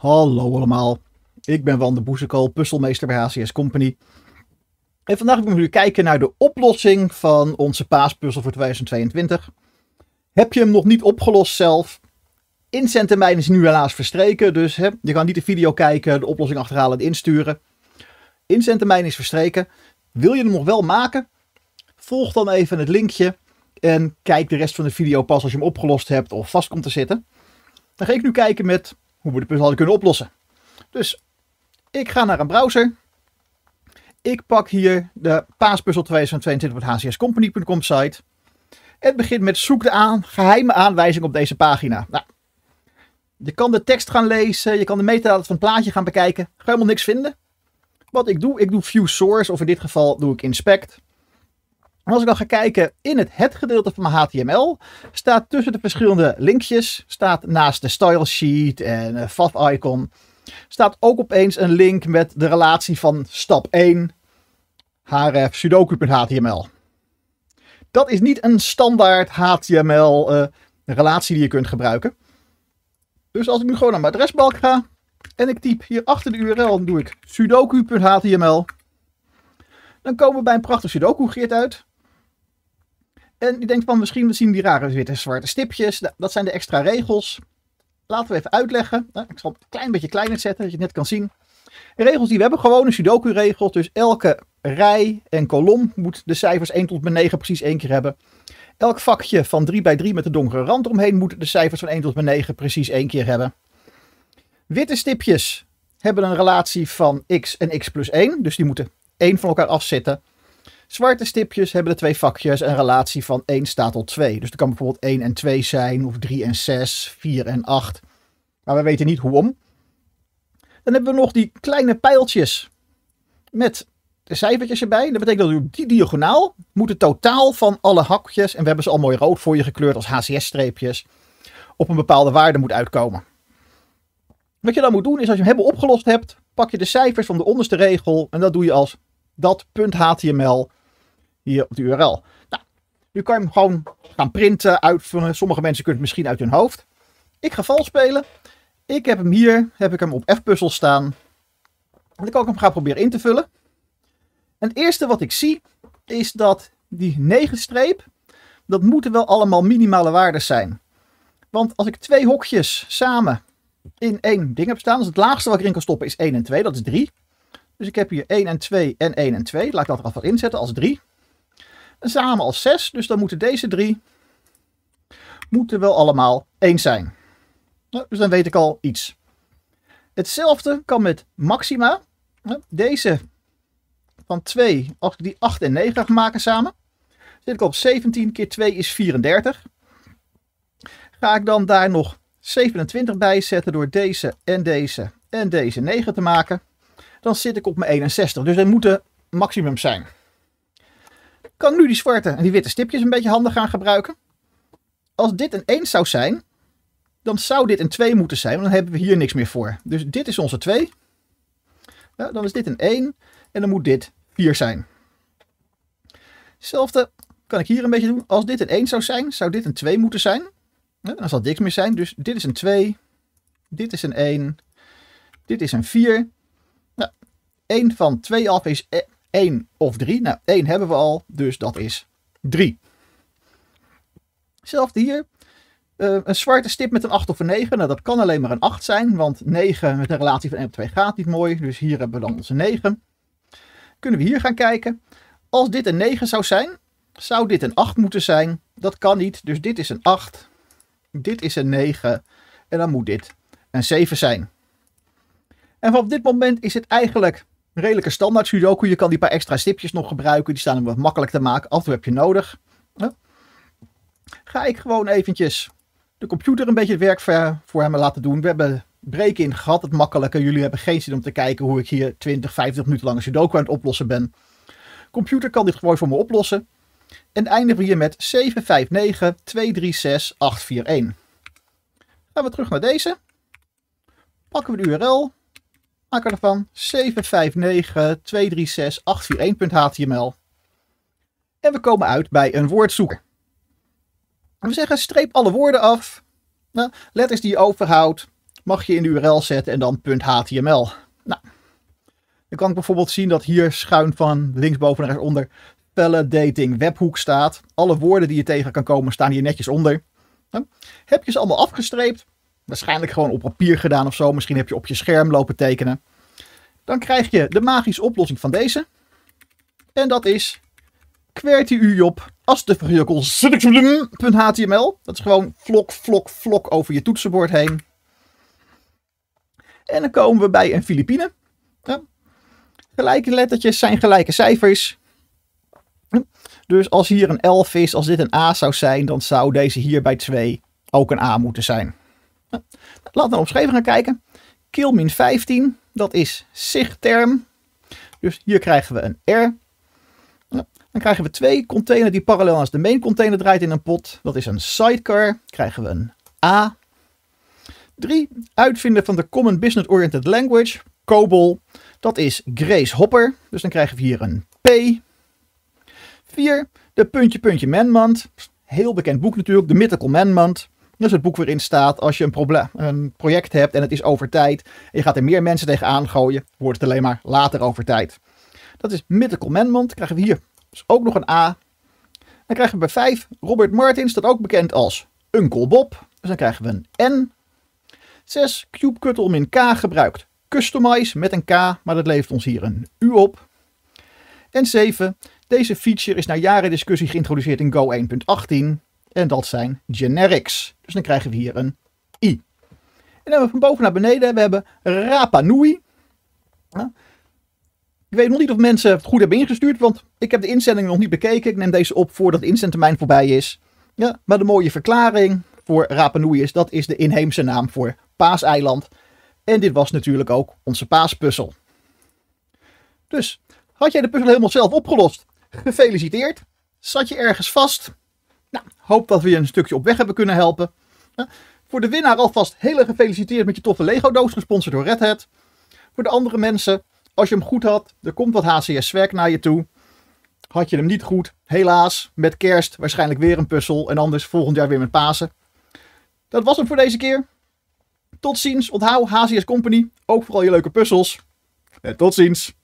Hallo allemaal, ik ben Van de Boezekool, puzzelmeester bij HCS Company. En vandaag gaan we jullie kijken naar de oplossing van onze paaspuzzel voor 2022. Heb je hem nog niet opgelost zelf? Inzendtermijn is nu helaas verstreken, dus hè, je kan niet de video kijken, de oplossing achterhalen en insturen. Inzendtermijn is verstreken. Wil je hem nog wel maken? Volg dan even het linkje en kijk de rest van de video pas als je hem opgelost hebt of vast komt te zitten. Dan ga ik nu kijken met hoe we de puzzel hadden kunnen oplossen. Dus ik ga naar een browser. Ik pak hier de paaspuzzel hcscompanycom site. En begint met zoek de aan, geheime aanwijzing op deze pagina. Nou, je kan de tekst gaan lezen, je kan de metadata van het plaatje gaan bekijken. Ga helemaal niks vinden. Wat ik doe, ik doe view source of in dit geval doe ik inspect als ik dan ga kijken in het het gedeelte van mijn HTML, staat tussen de verschillende linkjes, staat naast de stylesheet en eh, fav icon, staat ook opeens een link met de relatie van stap 1 href sudoku.html. Dat is niet een standaard HTML eh, relatie die je kunt gebruiken. Dus als ik nu gewoon naar mijn adresbalk ga en ik typ hier achter de URL, dan doe ik sudoku.html. Dan komen we bij een prachtig sudoku-geert uit. En die denkt van misschien zien die rare witte en zwarte stipjes. Dat zijn de extra regels. Laten we even uitleggen. Nou, ik zal het een klein beetje kleiner zetten, dat je het net kan zien. De regels die we hebben, gewoon een Sudoku-regel. Dus elke rij en kolom moet de cijfers 1 tot met 9 precies één keer hebben. Elk vakje van 3 bij 3 met de donkere rand omheen moet de cijfers van 1 tot met 9 precies één keer hebben. Witte stipjes hebben een relatie van x en x plus 1. Dus die moeten één van elkaar afzitten. Zwarte stipjes hebben de twee vakjes een relatie van 1 staat tot 2. Dus er kan bijvoorbeeld 1 en 2 zijn, of 3 en 6, 4 en 8. Maar we weten niet hoe om. Dan hebben we nog die kleine pijltjes met de cijfertjes erbij. Dat betekent dat op die diagonaal moet het totaal van alle hakjes, en we hebben ze al mooi rood voor je gekleurd als HCS-streepjes, op een bepaalde waarde moet uitkomen. Wat je dan moet doen is als je hem hebben opgelost hebt, pak je de cijfers van de onderste regel en dat doe je als dat.html hier op de URL. Nou, nu kan je hem gewoon gaan printen, uitvullen. Sommige mensen kunnen het misschien uit hun hoofd. Ik ga vals spelen. Ik heb hem hier, heb ik hem op F-puzzel staan. En ik kan hem gaan proberen in te vullen. En het eerste wat ik zie, is dat die 9 streep, dat moeten wel allemaal minimale waarden zijn. Want als ik twee hokjes samen in één ding heb staan, dus het laagste wat ik erin kan stoppen is 1 en 2, dat is 3. Dus ik heb hier 1 en 2 en 1 en 2. Laat ik dat er alvast inzetten als 3 samen als 6. Dus dan moeten deze 3. moeten wel allemaal 1 zijn. Dus dan weet ik al iets. Hetzelfde kan met maxima. Deze van 2, als ik die 8 en 9 ga maken samen, zit ik op 17 keer 2 is 34. Ga ik dan daar nog 27 bij zetten door deze en deze en deze 9 te maken, dan zit ik op mijn 61. Dus dat moeten maximum zijn kan ik nu die zwarte en die witte stipjes een beetje handig gaan gebruiken. Als dit een 1 zou zijn, dan zou dit een 2 moeten zijn, want dan hebben we hier niks meer voor. Dus dit is onze 2. Ja, dan is dit een 1 en dan moet dit 4 zijn. Hetzelfde kan ik hier een beetje doen. Als dit een 1 zou zijn, zou dit een 2 moeten zijn. Ja, dan zal niks meer zijn. Dus dit is een 2, dit is een 1, dit is een 4. Nou, 1 van 2 af is eh, 1 of 3. Nou, 1 hebben we al, dus dat is 3. Hetzelfde hier. Uh, een zwarte stip met een 8 of een 9. Nou, dat kan alleen maar een 8 zijn, want 9 met de relatie van 1 op 2 gaat niet mooi. Dus hier hebben we dan onze 9. Kunnen we hier gaan kijken. Als dit een 9 zou zijn, zou dit een 8 moeten zijn. Dat kan niet, dus dit is een 8. Dit is een 9. En dan moet dit een 7 zijn. En vanaf dit moment is het eigenlijk redelijke standaard Sudoku. Je kan die paar extra stipjes nog gebruiken. Die staan om wat makkelijk te maken. Af en toe heb je nodig. Ga ik gewoon eventjes de computer een beetje het werk voor hem laten doen. We hebben break-in gehad, het makkelijke. Jullie hebben geen zin om te kijken hoe ik hier 20, 50 minuten lang een Sudoku aan het oplossen ben. Computer kan dit gewoon voor me oplossen. En eindigen we hier met 759 236 841. Gaan we terug naar deze. Pakken we de URL. Maak er 236 759.236.841.html. En we komen uit bij een woordzoeker. We zeggen streep alle woorden af. Nou, letters die je overhoudt mag je in de URL zetten en dan .html. Nou, dan kan ik bijvoorbeeld zien dat hier schuin van linksboven naar rechtsonder validating webhoek staat. Alle woorden die je tegen kan komen staan hier netjes onder. Nou, heb je ze allemaal afgestreept, Waarschijnlijk gewoon op papier gedaan of zo. Misschien heb je op je scherm lopen tekenen. Dan krijg je de magische oplossing van deze. En dat is QWERTY op astefrequentie.html. Dat is gewoon vlok, vlok, vlok over je toetsenbord heen. En dan komen we bij een Filipine. Gelijke lettertjes zijn gelijke cijfers. Dus als hier een 11 is, als dit een A zou zijn, dan zou deze hier bij 2 ook een A moeten zijn. Laten we opschrijven gaan kijken. min 15, dat is term. Dus hier krijgen we een R. Dan krijgen we twee container die parallel als de main container draait in een pot. Dat is een sidecar. Krijgen we een A. 3. Uitvinden van de Common Business Oriented Language. COBOL. Dat is Grace Hopper. Dus dan krijgen we hier een P. 4. De puntje puntje manmand. Heel bekend boek natuurlijk. De Mythical Manmand. Dus het boek waarin staat, als je een, probleem, een project hebt en het is over tijd, en je gaat er meer mensen tegenaan gooien, wordt het alleen maar later over tijd. Dat is Mythical Commandment. krijgen we hier dus ook nog een A. Dan krijgen we bij 5 Robert Martins, dat ook bekend als Uncle Bob. Dus dan krijgen we een N. 6 Cube Cuttle min K gebruikt. Customize met een K, maar dat levert ons hier een U op. En 7. Deze feature is na jaren discussie geïntroduceerd in Go 1.18. En dat zijn generics. Dus dan krijgen we hier een i. En dan hebben we van boven naar beneden. We hebben Rapa Nui. Ja. Ik weet nog niet of mensen het goed hebben ingestuurd, want ik heb de inzending nog niet bekeken. Ik neem deze op voordat de inzendtermijn voorbij is. Ja, maar de mooie verklaring voor Rapa Nui is, dat is de inheemse naam voor paaseiland. En dit was natuurlijk ook onze paaspuzzel. Dus, had jij de puzzel helemaal zelf opgelost? Gefeliciteerd! Zat je ergens vast? Hoop dat we je een stukje op weg hebben kunnen helpen. Eh, voor de winnaar alvast hele gefeliciteerd met je toffe Lego doos, gesponsord door Red Hat. Voor de andere mensen, als je hem goed had, er komt wat HCS-werk naar je toe. Had je hem niet goed, helaas, met kerst waarschijnlijk weer een puzzel en anders volgend jaar weer met Pasen. Dat was het voor deze keer. Tot ziens, onthoud HCS Company, ook vooral je leuke puzzels. En tot ziens.